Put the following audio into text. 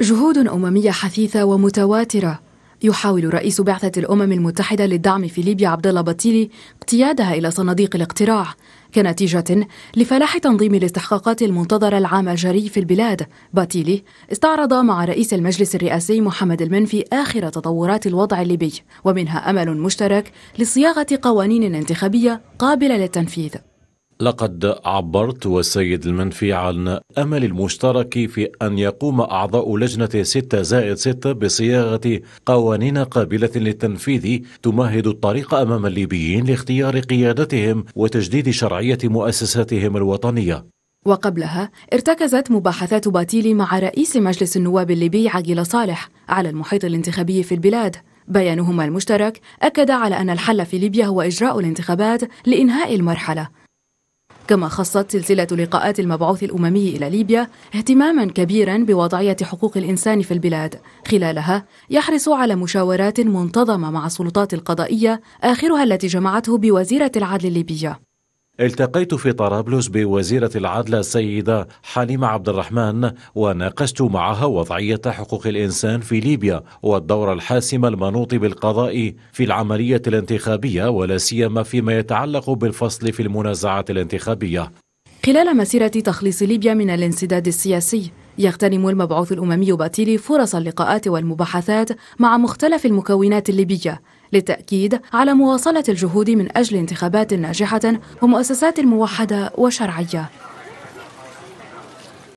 جهود أممية حثيثة ومتواترة يحاول رئيس بعثة الأمم المتحدة للدعم في ليبيا عبد الله بطيلي اقتيادها إلى صناديق الاقتراع كنتيجة لفلاح تنظيم الاستحقاقات المنتظرة العام الجاري في البلاد باتيلي استعرض مع رئيس المجلس الرئاسي محمد المنفي آخر تطورات الوضع الليبي ومنها أمل مشترك لصياغة قوانين انتخابية قابلة للتنفيذ لقد عبرت والسيد المنفي عن أمل المشترك في أن يقوم أعضاء لجنة 6 زائد 6 بصياغة قوانين قابلة للتنفيذ تمهد الطريق أمام الليبيين لاختيار قيادتهم وتجديد شرعية مؤسساتهم الوطنية وقبلها ارتكزت مباحثات باتيلي مع رئيس مجلس النواب الليبي عقيل صالح على المحيط الانتخابي في البلاد بيانهما المشترك أكد على أن الحل في ليبيا هو إجراء الانتخابات لإنهاء المرحلة كما خصت سلسلة لقاءات المبعوث الأممي إلى ليبيا اهتماما كبيرا بوضعية حقوق الإنسان في البلاد خلالها يحرص على مشاورات منتظمة مع السلطات القضائية آخرها التي جمعته بوزيرة العدل الليبية التقيت في طرابلس بوزيرة العدل السيدة حليمة عبد الرحمن وناقشت معها وضعية حقوق الإنسان في ليبيا والدور الحاسم المنوط بالقضاء في العملية الانتخابية ولا سيما فيما يتعلق بالفصل في المنازعات الانتخابية. خلال مسيرة تخليص ليبيا من الانسداد السياسي يغتنم المبعوث الأممي باتيلي فرص اللقاءات والمباحثات مع مختلف المكونات الليبية للتأكيد على مواصلة الجهود من أجل انتخابات ناجحة ومؤسسات موحدة وشرعية